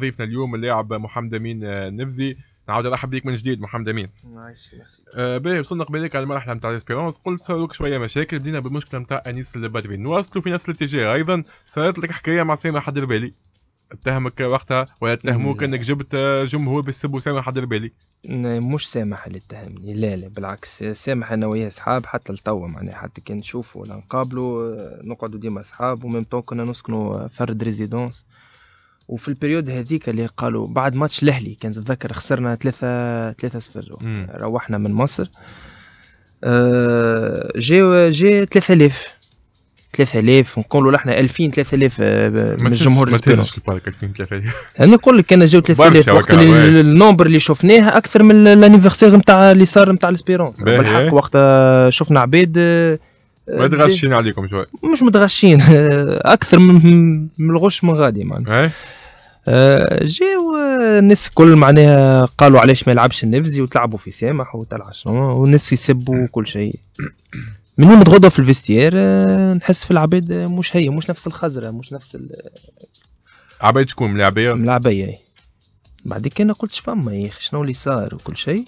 ضيفنا اليوم اللاعب محمد امين آه، نفزي نعاود نرحب بك من جديد محمد امين ماشي ماشي آه، باهي وصلنا قبالك على المرحله نتاع ليسبيرونس قلت صاروك شويه مشاكل بدينا بالمشكله نتاع انيس البدري نواصلوا في نفس الاتجاه ايضا صارت لك حكايه مع سامي حدربالي اتهمك وقتها ولا اتهموك انك جبت جمهور بالسب وسامح حضربالي مش سامح اللي اتهمني لا لا بالعكس سامح انا وياه اصحاب حتى لتوا معناها حتى كي نشوفه ولا نقابلوا آه، نقعدوا ديما اصحاب وميم طون كنا نسكنوا فرد ريزيدونس وفي البريود هذيك اللي قالوا بعد ماتش الاهلي كان تتذكر خسرنا 3 3 0 روحنا من مصر أه جا جا 3000 3000 نقولوا احنا 2000 3000 من الجمهور الاسباني ما تهزش البارك 2000 3000 انا نقول لك انا جاو 3000 وقت النومبر اللي شفناه اكثر من الانيفرسير نتاع اللي صار نتاع الاسبيرونس بالحق وقت آه، شفنا عباد آه، متغشين عليكم شوي مش متغشين آه، اكثر من الغش من غادي معناها آه، جاو آه، الناس الكل معناها قالوا علاش ما يلعبش النفزي وتلعبوا في سامح وتلعب شنو والناس يسبوا كل شيء من يوم تغدوا في الفيستير آه، نحس في العباد مش هي مش نفس الخزرة مش نفس ال عباد شكون ملاعبية؟ ملاعبية يعني. بعد كان قلت فما يا اخي شنو اللي صار وكل شيء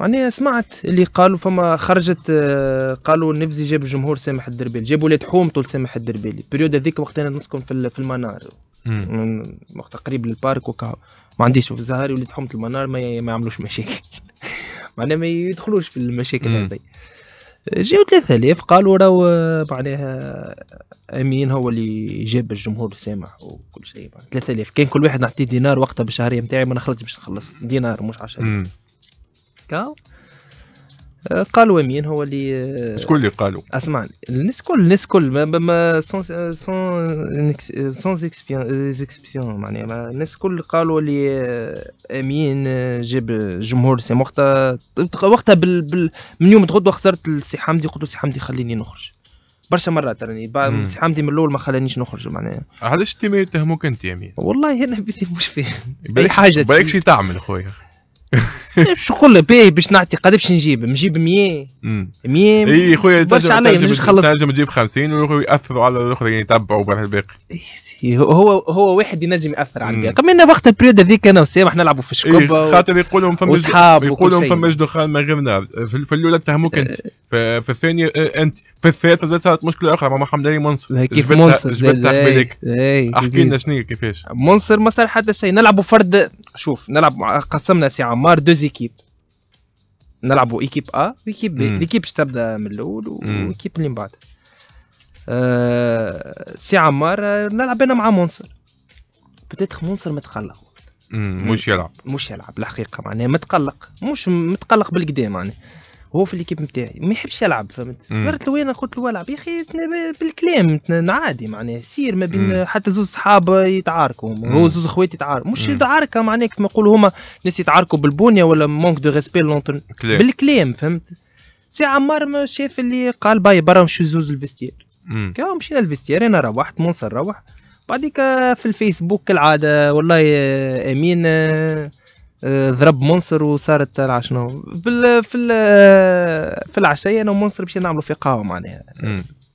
معناها سمعت اللي قالوا فما خرجت آه، قالوا النبزي جاب الجمهور سامح الدربيلي جابوا ولاد حومته لسامح الدربيلي البريود هذيك وقت انا نسكن في في المنار وقت قريب للبارك وكا ما عنديش في الزهاري ولاد حومه المنار ما, يعملوش مشاكل معناها ما يدخلوش في المشاكل هذي جاو 3000 قالوا راهو آه، معناها آه، امين هو اللي جاب الجمهور سامح وكل شيء 3000 كان كل واحد نعطيه دينار وقتها بالشهريه نتاعي ما نخرجش باش نخلص دينار مش 10000 هكا أه، قالوا مين هو اللي أه، شكون اللي قالوا اسمع الناس كل الناس كل ما ما سون سون سون اكسبسيون معناها الناس كل قالوا اللي أه، امين جاب جمهور سي وقتها وقتها بال... بال... من يوم تغدو خسرت السي حمدي قلت له حمدي خليني نخرج برشا مرات راني بعد سي حمدي من الاول ما خلانيش نخرج معناها علاش انت ما يتهموك انت يا امين والله انا بدي مش فاهم بالك حاجه بالك شي تعمل خويا باش نقول له باهي باش نعطي قد باش نجيب نجيب 100 100 اي خويا تنجم تجيب 50 ويأثروا على الاخرين يتبعوا برا الباقي هو هو واحد ينجم ياثر على الباقي قمنا وقت البريود هذيك انا وسامح نلعبوا في الشكوبه إيه خاطر يقول لهم فما وصحاب يقول لهم فما دخان ما غير نار في الاولى اتهموك انت أه. في الثانيه أه، انت في الثالثه صارت مشكله اخرى مع علي منصر كيف منصر جبتها بالك احكي لنا شنو كيفاش منصر ما صار حتى شيء نلعبوا فرد شوف نلعب قسمنا سي عمار دوزي زيكيب نلعبوا ايكيب ا وايكيب بي ليكيب باش تبدا من الاول وايكيب اللي من بعد أه سي عمار نلعب انا مع منصر بتيتخ منصر متقلق مش يلعب مش يلعب الحقيقه معناها متقلق مش متقلق بالقدام معناها هو في ليكيب نتاعي ما يحبش يلعب فهمت صرت له انا قلت له العب يا اخي بالكلام عادي معناه سير ما بين حتى زوز صحاب يتعاركوا هو زوز خوات يتعاركوا مش يتعاركوا معناه كما نقولوا هما ناس يتعاركوا بالبنيه ولا مونك دو ريسبي لونتون بالكلام فهمت سي عمار شاف اللي قال باي برا مشي زوز الفيستير كاو مشينا الفيستير انا روحت منصر روح بعديك في الفيسبوك كالعاده والله امين آه، آه، ضرب منصر وصارت تاع شنو بال في في العشيه انا ومنصر باش نعملوا في قهوه معناها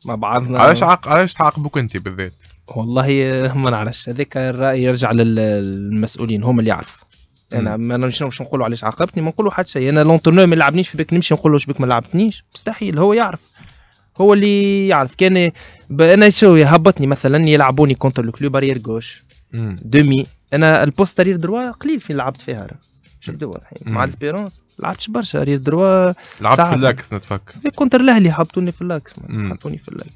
مع بعضنا علاش عق... علاش تعاقبوك انت بالذات؟ والله ما نعرفش هذاك الراي يرجع للمسؤولين هم اللي يعرفوا انا ما نمشي نقولوا علاش عاقبتني ما نقولوا حتى شيء انا لونترنور ما لعبنيش في بك نمشي نقول له شبيك ما لعبتنيش مستحيل هو يعرف هو اللي يعرف كان انا شو هبطني مثلا يلعبوني كونتر الكلوب بارير جوش دومي انا البوست ريال دروا قليل فين لعبت فيها شفت مع الاسبيرونس لعبتش برشا ريال دروا لعبت في اللاكس نتفكر كونتر الاهلي حطوني في اللاكس حطوني في اللاكس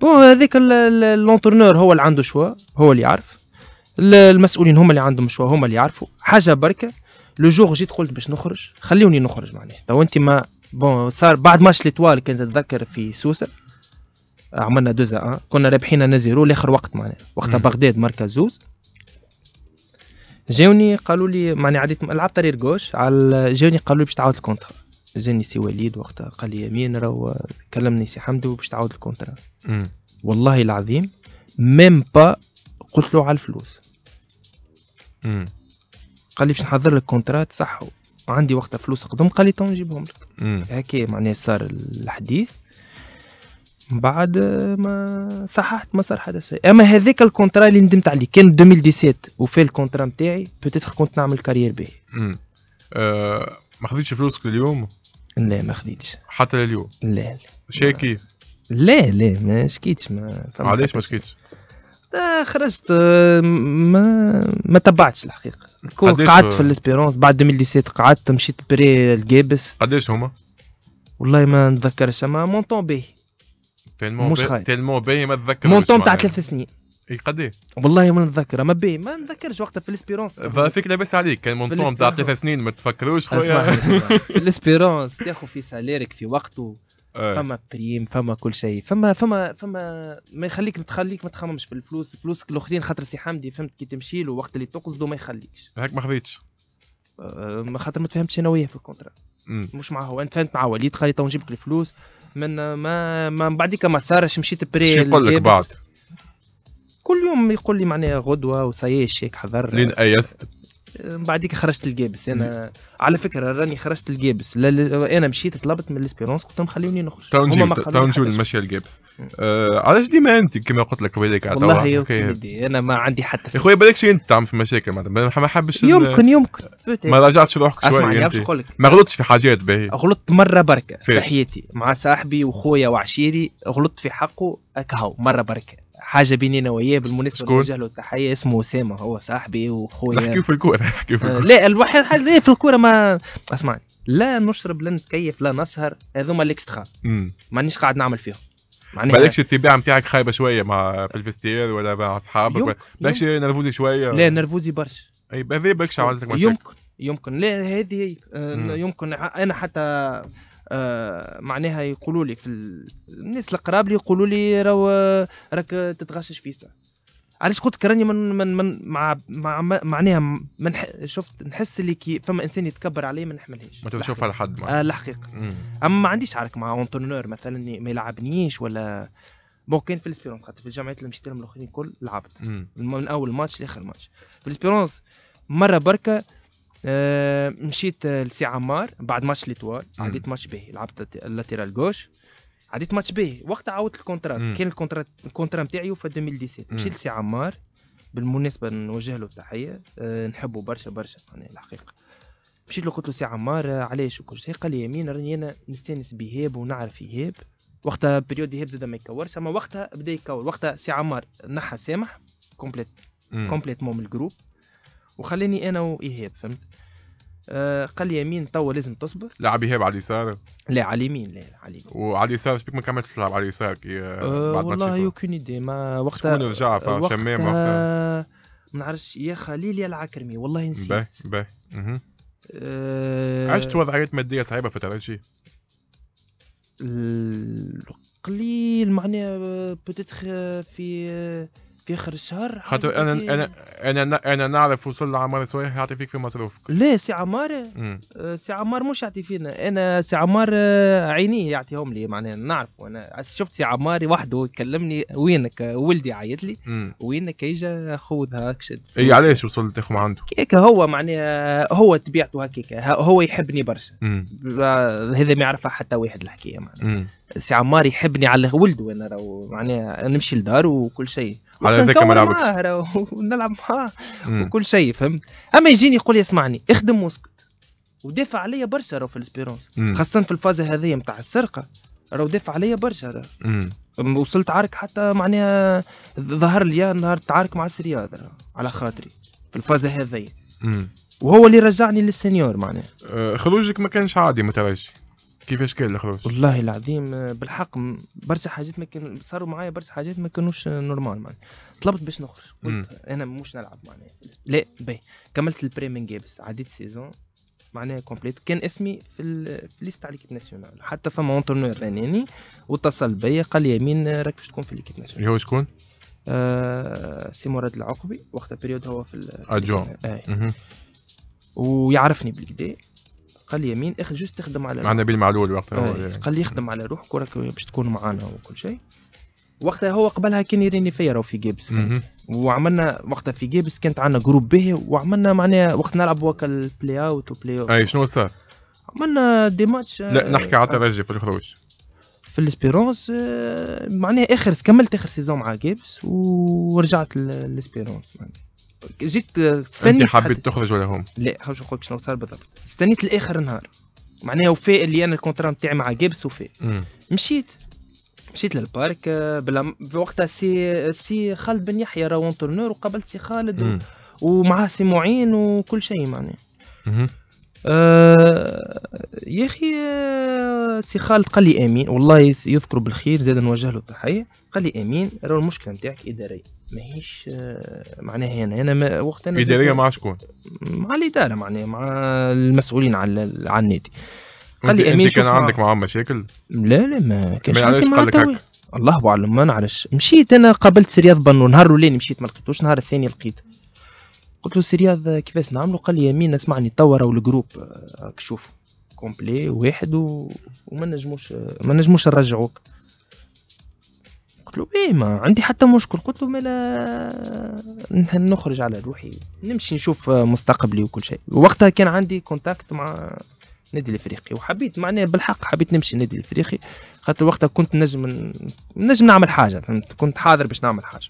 بون هذاك لونترنور هو اللي عنده شوا هو اللي يعرف المسؤولين هما اللي عندهم شوا هما اللي يعرفوا حاجه بركه لو جور جيت قلت باش نخرج خليوني نخرج معناه تو انت ما بون صار بعد ماتش ليتوال كنت تتذكر في سوسه عملنا دوزا ان كنا رابحين نزيرو لاخر وقت معناها وقتها بغداد مركز زوز جاوني قالوا لي ماني عديت لعبت طريق جوش على جاوني قالوا لي باش تعاود الكونترا جاني سي وليد وقتها قال لي يمين راهو كلمني سي حمدو باش تعاود الكونترا والله العظيم ميم با قلت له على الفلوس مم. قال لي باش نحضر لك كونترات صح وعندي وقتها فلوس قدم قال لي تو نجيبهم لك هكا معناها صار الحديث بعد ما صححت ما صار حدا شيء اما هذاك الكونترا اللي ندمت عليه كان 2017 وفي الكونترا نتاعي بوتيتر كنت نعمل كارير به امم ما خذيتش فلوسك اليوم لا ما خذيتش حتى لليوم لا لا شاكي لا لا ما شكيتش ما علاش ما شكيتش آه، خرجت آه، ما ما تبعتش الحقيقه قعدت في الاسبيرونس بعد 2017 قعدت مشيت بري الجابس قداش هما والله ما نتذكرش اما مونطون باهي تلمو مش خايف تلمو باهي ما تذكرش مونطون تاع ثلاث سنين اي قد ايه؟ والله ما نتذكر ما باهي ما نتذكرش وقتها في الاسبيرونس فيك لاباس عليك كان مونتون تاع ثلاث سنين ما تفكروش خويا الاسبيرونس تاخذ في ساليرك في وقته أيه. فما بريم فما كل شيء فما فما فما ما يخليك تخليك ما تخممش في الفلوس فلوسك الاخرين خاطر سي حمدي فهمت كي تمشي له وقت اللي تقصده ما يخليكش هاك ما خذيتش آه، خاطر ما تفهمتش انا وياه في الكونترا مش معاه انت فهمت مع وليد قال لي تو لك الفلوس من ما من بعديك ما صارش مشيت بري شو يقول لك بعد كل يوم يقول لي معناها غدوه وسياش هيك حضر لين ايست من بعديك خرجت الجابس انا على فكره راني خرجت الجابس انا مشيت طلبت من الاسبيرونس قلت لهم خليوني نخرج تو نجيب تو نجيب المشي الجابس آه علاش ديما انت كما قلت لك بالك والله انا ما عندي حتى يا خويا بالك انت تعمل في مشاكل معناتها ما حبش يمكن يمكن ما رجعتش روحك شويه لك ما غلطتش في حاجات باهي غلطت مره بركه في حياتي مع صاحبي وخويا وعشيري غلطت في حقه اكهو مره بركه حاجه بيني انا وياه بالمناسبه نوجه له التحيه اسمه اسامه هو صاحبي وخويا نحكيو في الكوره نحكيو في آه، الكوره لا الواحد حاجه لا في الكوره ما اسمعني لا نشرب لا نتكيف لا نسهر هذوما الاكسترا مانيش قاعد نعمل فيهم معناها بالكش الطباع نتاعك خايبه شويه مع في الفستير ولا مع اصحابك بالكش نرفوزي شويه لا نرفوزي برشا اي بالكش عملت لك مشاكل يمكن يمكن لا هذه آه، يمكن انا حتى آه، معناها يقولوا لي في الناس القراب لي يقولوا لي راو آه، راك تتغشش فيسا علاش قلت راني من من من مع مع معناها من شفت نحس اللي كي فما انسان يتكبر عليه ما نحملهاش ما تشوفها لحد ما آه الحقيقه اما ما عنديش عارك مع اونتونور مثلا ما يلعبنيش ولا بون كان في الاسبيرونس خاطر في الجامعات اللي مشيت لهم الاخرين الكل لعبت من اول ماتش لاخر ماتش في الاسبيرونس مره بركه آه، مشيت لسي عمار بعد ماتش ليتوال عديت ماتش باهي لعبت لاتيرال جوش عديت ماتش باهي وقتها عاودت الكونترا كان الكونترا الكونترا نتاعي في 2017 مشيت لسي عمار بالمناسبه نوجه له التحيه آه، نحبه برشا برشا يعني الحقيقه مشيت له قلت له سي عمار آه، علاش وكل شيء قال لي يمين راني انا نستانس بهيب ونعرف ايهاب وقتها بريود ايهاب زاد ما يكورش اما وقتها بدا يكور وقتها سي عمار نحى سامح كومبليت كومبليتمون من الجروب وخلاني انا وايهاب فهمت آه، قال لي يمين توا لازم تصبر لعب ايهاب على اليسار لا على اليمين لا على اليمين وعلى اليسار شبيك ما كملتش تلعب على اليسار كي أه, آه، بعد والله يوكون ايدي ما وقتها شكون رجع شمام ما نعرفش يا خليل يا العكرمي والله نسيت باهي باهي أه عشت وضعيات ماديه صعيبه في الترجي قليل معناها بوتيتخ آه، في في اخر الشهر خاطر انا انا انا انا نعرف وصل لعمار صويح يعطي فيك في مصروفك لا سي عمار آه، سي عمار مش يعطي فينا انا سي عمار آه، عينيه يعطيهم لي معناها نعرف انا شفت سي عمار وحده يكلمني وينك ولدي عيط لي وينك خوذ هاك شد اي علاش وصلت تاخذ عنده كيك هو معناها هو طبيعته هكاك هو يحبني برشا آه، هذا ما يعرفها حتى واحد الحكايه معناها سي عمار يحبني على ولده انا معناها نمشي لدار وكل شيء على ذاك ملعبك ونلعب معاه وكل شيء فهمت اما يجيني يقول لي اسمعني اخدم واسكت ودافع عليا برشا راه في الاسبيرونس خاصه في الفازه هذه نتاع السرقه راه دافع عليا برشا وصلت عارك حتى معناها ظهر لي نهار تعارك مع السرياض على خاطري في الفازه هذه وهو اللي رجعني للسنيور معناها أه، خروجك ما كانش عادي متوجه كيفاش كان الخروج؟ والله العظيم آه، بالحق برشا حاجات ما كان صاروا معايا برشا حاجات ما كانوش نورمال معناها طلبت باش نخرج قلت انا مش نلعب معناها لا باهي كملت البري من جابس عديت سيزون معناها كومبليت كان اسمي في, في ليست تاع ليكيب ناسيونال حتى فما اونترنور رناني واتصل بيا قال لي يمين راك باش تكون في ليكيب ناسيونال اللي هو شكون؟ آه سي مراد العقبي وقتها بريود هو في ادجون آه. ويعرفني بالكدا قال لي يمين اخ جوست تخدم على مع نبيل معلول وقتها آه، إيه. قال لي يخدم على روحك وراك باش تكون معانا وكل شيء وقتها هو قبلها كان يريني فيا في جيبس وعملنا وقتها في جيبس كانت عندنا جروب به وعملنا معناها وقت نلعب وكا البلاي اوت وبلاي اوت اي شنو صار؟ عملنا دي ماتش آه، لا نحكي على الترجي في الخروج في الاسبيرونس آه، معناها اخر كملت اخر سيزون مع جيبس ورجعت للاسبيرونس معناها جيت تستنيت آه، انت حبيت تخرج ولا هم؟ لا هاوش نقول شنو صار بالضبط استنيت لاخر نهار معناها وفاء اللي انا الكونترا نتاعي مع جيبس وفاء مشيت مشيت للبارك آه، بلا وقتها سي سي خالد بن يحيى راهو انترنور وقابلت سي خالد و... ومعاه سي معين وكل شيء معناها آه يا اخي آه، سي خالد قال لي امين والله يذكره بالخير زاد نوجه له التحيه قال لي امين راهو المشكله نتاعك اداريه ماهيش آه، معناها هنا هنا وقت انا اداريه مع شكون؟ مع الاداره معناها مع المسؤولين على على النادي قال لي امين انت كان عندك معاه مشاكل؟ لا لا ما كانش عندي مشاكل الله اعلم ما نعرفش مشيت انا قابلت سرياض بنو نهار الاولاني مشيت ما لقيتوش نهار الثاني لقيته قلت له سرياض آه، كيفاش نعملوا قال لي امين اسمعني توا راهو الجروب آه، راك كومبلي واحد و... وما نجموش ما نجموش نرجعوك قلت له ايه ما عندي حتى مشكل قلت له مالا نخرج على روحي نمشي نشوف مستقبلي وكل شيء وقتها كان عندي كونتاكت مع النادي الافريقي وحبيت معناه بالحق حبيت نمشي النادي الافريقي خاطر وقتها كنت نجم نجم نعمل حاجه فهمت كنت حاضر باش نعمل حاجه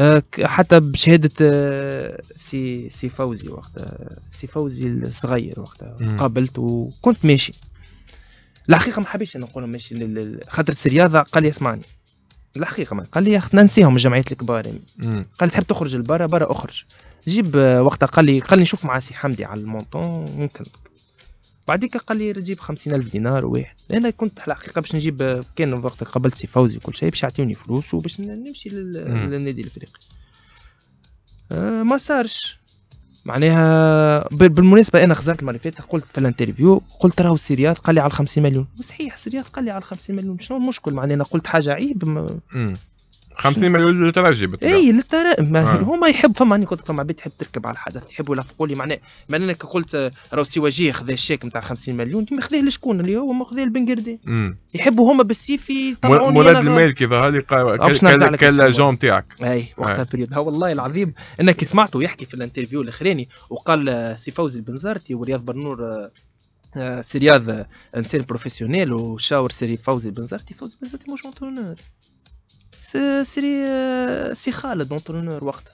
آه، حتى بشهادة آه، سي سي فوزي وقتها سي فوزي الصغير وقتها قابلت وكنت ماشي الحقيقة ما حبيتش نقول ماشي خاطر الرياضة قال لي اسمعني الحقيقه ما قال لي خصنا ننسيهم الجمعيات الكبار يعني. قال تحب تخرج لبرا برا اخرج جيب آه، وقتها قال لي قال لي نشوف مع سي حمدي على المونطون ممكن بعديك قال لي جيب 50000 دينار واحد انا كنت الحقيقه باش نجيب آه، كان وقت قبلت سي فوزي وكل شيء باش يعطيوني فلوس وباش نمشي للنادي الافريقي آه ما صارش معناها بالمناسبه انا خزرت المره اللي قلت في الانترفيو قلت راهو السيريات قال لي على 50 مليون صحيح السيريات قال لي على 50 مليون شنو المشكل معناها انا قلت حاجه عيب 50 مليون للترجي اي للترجي آه. هما يحب فما انا قلت فما بيت تحب تركب على الحدث يحبوا يلفقوا لي معناه معناه انك قلت راهو سواجي خذا الشيك نتاع 50 مليون ما خذاه لشكون اللي هو خذاه البنقردي يحبوا هما بالسيف يطلعوني مراد المالكي ظهر لي كان لاجون نتاعك اي آه. وقتها بريود والله العظيم انك سمعته يحكي في الانترفيو الاخراني وقال آه، سي فوزي البنزرتي ورياض برنور آه، سي رياض انسان بروفيسيونيل وشاور سي فوزي البنزرتي فوزي البنزرتي مش اونترونور سيري آه، سي خالد اونترونور وقتها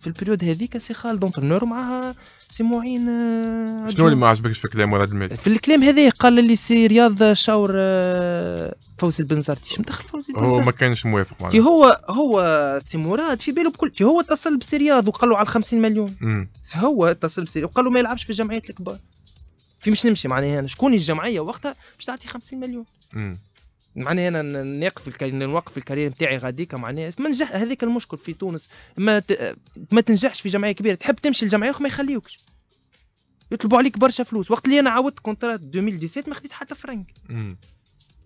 في البريود هذيك سي خالد اونترونور معها سي معين آه، شنو اللي ما عجبكش في كلام ولاد الملك؟ في الكلام هذا قال لي سي رياض شاور آه، فوزي البنزرتي شنو دخل فوزي البنزرتي؟ هو ما كانش موافق معناها هو هو سي مراد في باله بكل هو اتصل بسي رياض وقال له على 50 مليون هو اتصل بسي وقال له ما يلعبش في الجمعيات الكبار في مش نمشي معناها شكون الجمعيه وقتها باش تعطي 50 مليون معناها انا نقف نوقف الكارير نتاعي غاديك معناها ما نجح هذاك المشكل في تونس ما ت... ما تنجحش في جمعيه كبيره تحب تمشي لجمعيه اخرى ما يخليوكش يطلبوا عليك برشا فلوس وقت اللي انا عاودت كونترا 2017 ما خديت حتى فرنك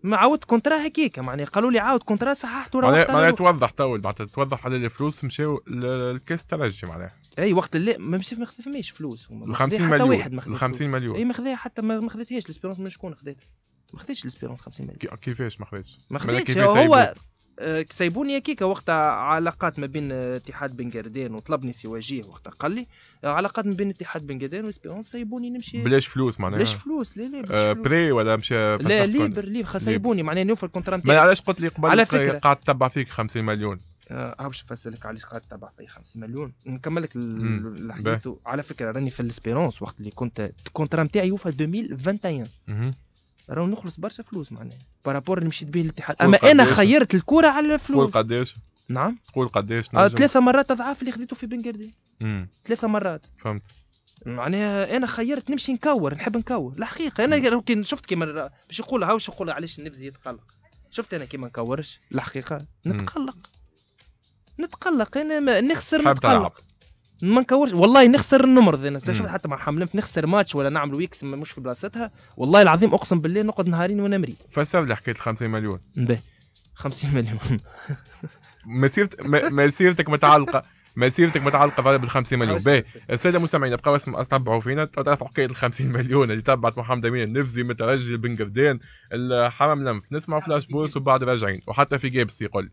ما عاودت كونترا هكيك معناها قالوا لي عاود كونترا صححت ورا معناها توضح تو بعد توضح على الفلوس مشاو للكاس ترجي معناها اي وقت اللي ما مشي ما فماش فلوس ال 50 مليون ال 50 مليون اي ما خذاها حتى ما خذيتهاش الاسبيرونس من شكون خذيتها ما خديتش ليسبيرونس 50 مليون كيفاش آه، ما خديتش ما خديتش هو كسيبوني كيكا وقتها علاقات ما بين اتحاد بن قردين وطلبني وجيه وقتها قال لي علاقات ما بين اتحاد بن قردين وسبيرونس سيبوني نمشي بلاش فلوس معناها بلاش فلوس لا لا آه، فلوس بري ولا مشى لا ليبر ليبر سيبوني معناها نوفر الكونترا نتاعي علاش قلت لي قبل على فكره قاعد تبع فيك 50 مليون آه, أه، باش نفسر لك علاش قاعد تبع في 50 مليون نكمل لك الحديث على فكره راني في الاسبيرونس وقت اللي كنت الكونترا نتاعي يوفى 2021 راهو نخلص برشا فلوس معناها بارابور اللي مشيت به الاتحاد اما انا خيرت الكوره على الفلوس تقول قداش نعم تقول قداش آه، نجم ثلاثة مرات اضعاف اللي خديته في بن قردي ثلاثة مرات فهمت معناها انا خيرت نمشي نكور نحب نكور الحقيقه انا كي شفت كيما باش يقول هاو يقول علاش النفس يتقلق شفت انا كيما نكورش الحقيقه نتقلق مم. نتقلق انا ما نخسر نتقلق ما نكورش والله نخسر نمرض انا حتى مع حملنف نخسر ماتش ولا نعمل ويكس مش في بلاصتها والله العظيم اقسم بالله نقعد نهارين وانا مريض فسر لي حكايه 50 مليون باهي 50 مليون مسيرت مسيرتك متعلقه مسيرتك متعلقه فعلا بال 50 مليون باهي الساده المستمعين بقاو اسم فينا تعرفوا حكايه ال 50 مليون اللي تبعت محمد امين النفزي مترجي بن قردان الحمام لمف نسمعوا فلاش بوس وبعد راجعين وحتى في جيبس يقول